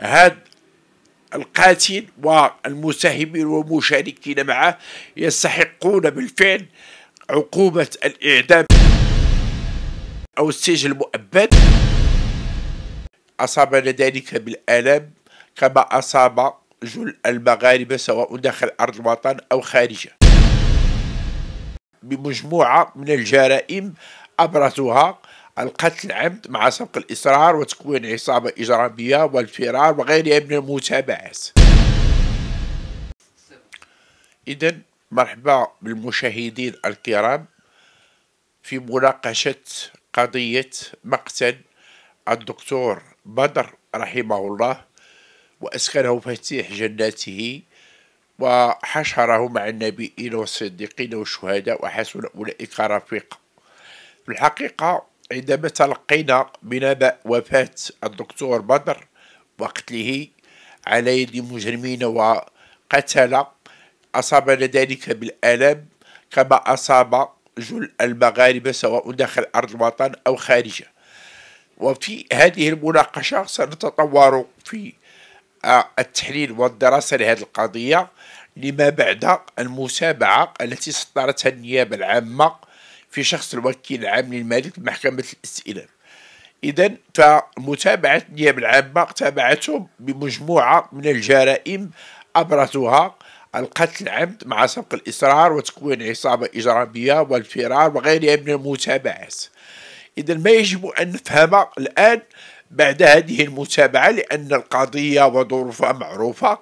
هذا القاتل والمساهمين والمشاركين معه يستحقون بالفعل عقوبة الإعدام أو السجن المؤبد أصابنا ذلك بالآلام كما أصاب جل المغاربة سواء داخل أرض الوطن أو خارجه بمجموعة من الجرائم أبرزها القتل عمد مع سبق الإصرار وتكوين عصابة إجرامية والفرار وغيرها من المتابعات إذا مرحبا بالمشاهدين الكرام في مناقشة قضية مقتل الدكتور بدر رحمه الله وأسكنه فتيح جناته وحشره مع النبيين والصديقين والشهداء وحسن أولئك رفيق في الحقيقة عندما تلقينا بنبأ وفاة الدكتور بدر وقتله على يد مجرمين وقتل أصابنا ذلك بالآلام كما أصاب جل المغاربة سواء داخل أرض الوطن أو خارجه وفي هذه المناقشة سنتطور في آه، التحليل والدراسة لهذه القضية لما بعد المسابعة التي سطرتها النيابة العامة في شخص الوكيل العام للمالك لمحكمة الاستئناف إذا فمتابعة النيابة العامة تابعتهم بمجموعة من الجرائم أبرزها القتل العمد مع سبق الإصرار وتكوين عصابة إجرامية والفرار وغيرها من المتابعات إذا ما يجب أن نفهم الآن بعد هذه المتابعة لأن القضية وظروفها معروفة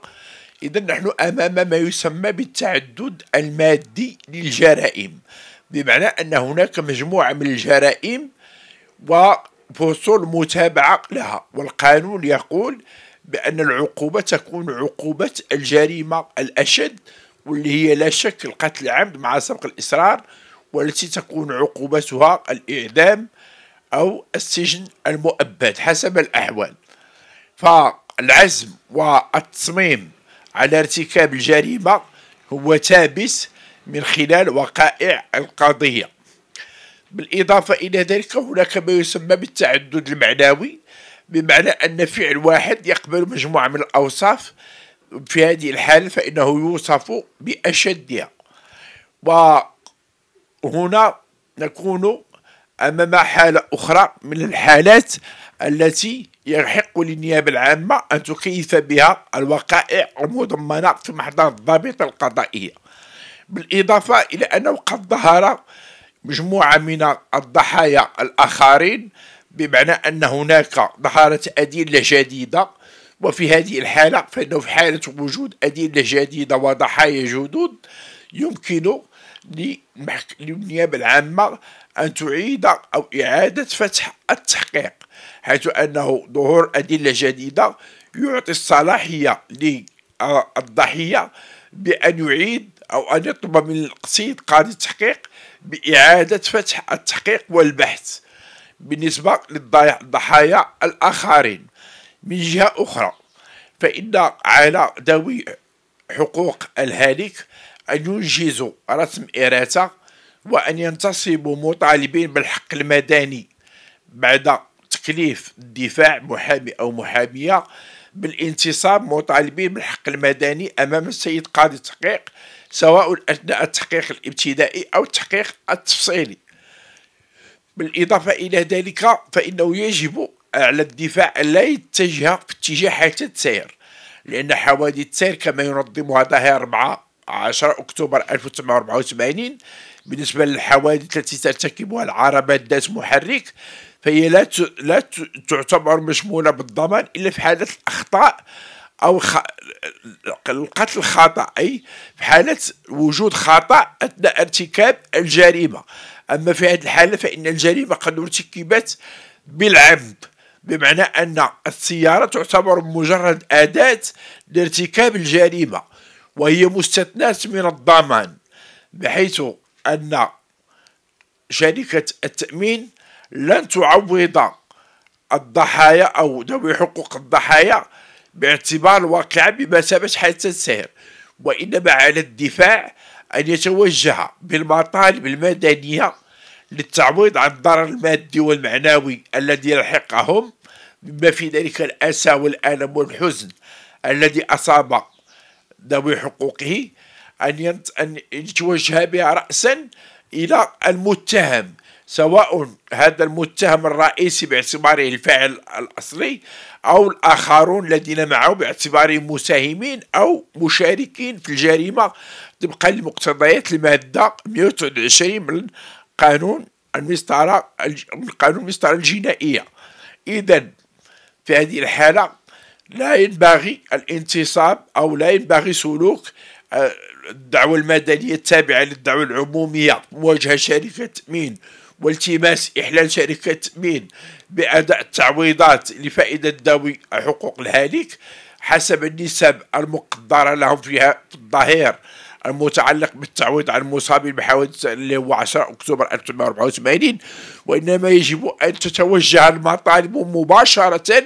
إذا نحن أمام ما يسمى بالتعدد المادي للجرائم بمعنى أن هناك مجموعة من الجرائم وفصول متابعة لها والقانون يقول بأن العقوبة تكون عقوبة الجريمة الأشد واللي هي لا شك القتل العمد مع سبق الإصرار والتي تكون عقوبتها الإعدام أو السجن المؤبد حسب الأحوال فالعزم والتصميم على ارتكاب الجريمة هو ثابت من خلال وقائع القضية بالإضافة إلى ذلك هناك ما يسمى بالتعدد المعنوي بمعنى أن فعل واحد يقبل مجموعة من الأوصاف في هذه الحالة فإنه يوصف بأشدها وهنا نكون أمام حالة أخرى من الحالات التي يحق للنيابة العامة أن تكيف بها الوقائع المضمنة في محضر الضابط القضائية بالإضافة إلى أنه قد ظهر مجموعة من الضحايا الآخرين بمعنى أن هناك ظهرت أدلة جديدة وفي هذه الحالة فإنه في حالة وجود أدلة جديدة وضحايا جدد يمكن للنيابة العامة أن تعيد أو إعادة فتح التحقيق حيث أنه ظهور أدلة جديدة يعطي الصلاحية للضحية بأن يعيد أو أن يطلب من القصيد قاضي التحقيق بإعادة فتح التحقيق والبحث بالنسبة للضحايا الآخرين من جهة أخرى فإن على ذوي حقوق الهالك أن ينجزوا رسم إراثة وأن ينتصبوا مطالبين بالحق المدني بعد تكليف الدفاع محامي أو محامية بالانتصاب مطالبين بالحق المدني أمام السيد قاضي التحقيق سواء أثناء التحقيق الابتدائي أو التحقيق التفصيلي بالإضافة إلى ذلك فإنه يجب على الدفاع أن لا يتجه في اتجاه حادثه سير لأن حوادث سير كما ينظمها ظاهر 4 10 أكتوبر 1984 بالنسبة للحوادث التي ترتكبها العربات ذات محرك فهي لا لا تعتبر مشمولة بالضمان إلا في حالة الأخطاء أو القتل الخاطئ أي في حالة وجود خطأ أثناء ارتكاب الجريمة أما في هذه الحالة فإن الجريمة قد ارتكبت بالعمد بمعنى أن السيارة تعتبر مجرد أداة لارتكاب الجريمة وهي مستثناة من الضمان بحيث أن شركة التأمين لن تعوض الضحايا أو ذوي حقوق الضحايا باعتبار الواقعة بمثابة حادثة السير وإنما على الدفاع أن يتوجه بالمطالب المدنية للتعويض عن الضرر المادي والمعنوي الذي يلحقهم بما في ذلك الأسى والألم والحزن الذي أصاب ذوي حقوقه أن, ينت... أن يتوجه بها رأسا إلى المتهم سواء هذا المتهم الرئيسي باعتباره الفاعل الأصلي أو الآخرون الذين معه باعتبارهم مساهمين أو مشاركين في الجريمة طبقا لمقتضيات المادة 129 من قانون المسطرة من قانون المسطرة الجنائية إذا في هذه الحالة لا ينبغي الانتصاب أو لا ينبغي سلوك الدعوة المدنية التابعة للدعوة العمومية مواجهة شركة تأمين والتماس إحلال شركة تأمين بأداء التعويضات لفائدة ذوي حقوق الهالك حسب النسب المقدرة لهم فيها في الظهير المتعلق بالتعويض عن المصابين بحوادث اللي هو 10 اكتوبر 1984 وانما يجب ان تتوجه المطالب مباشره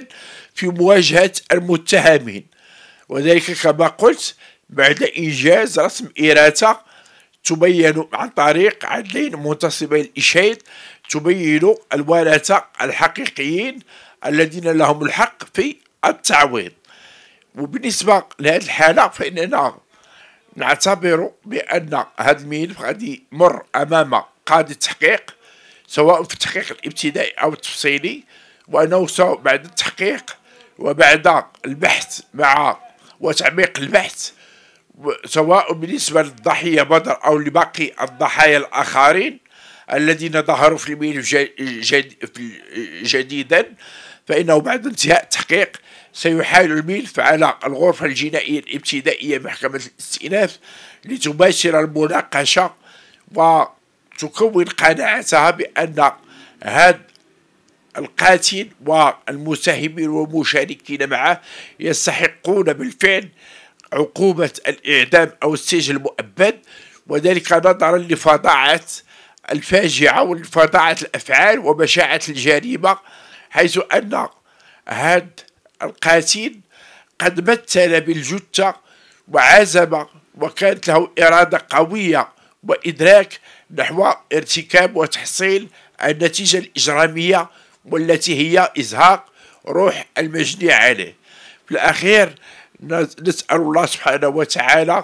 في مواجهه المتهمين وذلك كما قلت بعد إيجاز رسم إراتة تبين عن طريق عدلين منتصبي الإشهاد تبين الورثة الحقيقيين الذين لهم الحق في التعويض وبالنسبة لهذه الحالة فإننا نعتبر بأن هذا الملف غادي يمر أمام قاضي التحقيق سواء في التحقيق الابتدائي أو التفصيلي وأنه سواء بعد التحقيق وبعد البحث مع وتعميق البحث سواء بالنسبة للضحية بدر أو لباقي الضحايا الآخرين الذين ظهروا في الملف جديدا فإنه بعد انتهاء التحقيق سيحال الملف على الغرفة الجنائية الابتدائية محكمة الاستئناف لتباشر المناقشة وتكون قناعتها بأن هذا القاتل والمساهمين والمشاركين معه يستحقون بالفعل عقوبة الإعدام أو السجن المؤبد وذلك نظرا لفظاعة الفاجعة ولفظاعة الأفعال وبشاعة الجريمة حيث أن هذا القاتل قد مثل بالجثة وعزم وكانت له إرادة قوية وإدراك نحو ارتكاب وتحصيل النتيجة الإجرامية والتي هي إزهاق روح المجني عليه في الأخير نسأل الله سبحانه وتعالى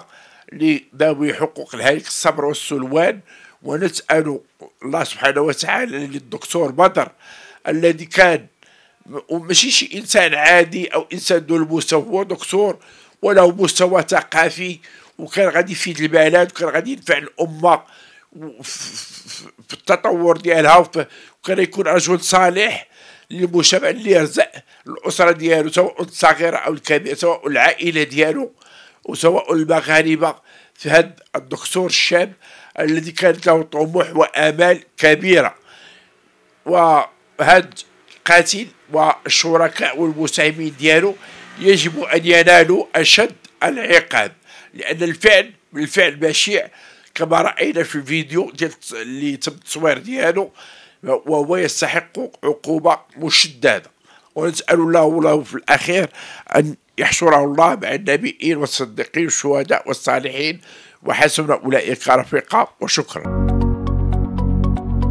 لذوي حقوق الهيك الصبر والسلوان ونسأل الله سبحانه وتعالى للدكتور بدر الذي كان وماشي شي انسان عادي او انسان ذو المستوى هو دكتور وله مستوى ثقافي وكان غادي يفيد البلد وكان غادي ينفع الامه في التطور ديالها وكان يكون رجل صالح للمجتمع اللي يرزق الاسره ديالو سواء الصغيره او الكبيره سواء العائله ديالو وسواء المغاربه في هذا الدكتور الشاب الذي كانت له طموح وامال كبيره وهذا القاتل والشركاء والمساهمين ديالو يجب ان ينالوا اشد العقاب لان الفعل بالفعل بشيع كما راينا في الفيديو ديال اللي تم التصوير ديالو وهو يستحق عقوبة مشددة ونسأل الله له في الأخير أن يحشره الله مع النبيين والصديقين والشهداء والصالحين وحسن أولئك رفيقا وشكرا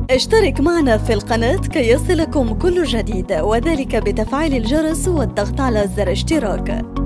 اشترك معنا في القناة كي يصلكم كل جديد وذلك بتفعيل الجرس والضغط على زر اشتراك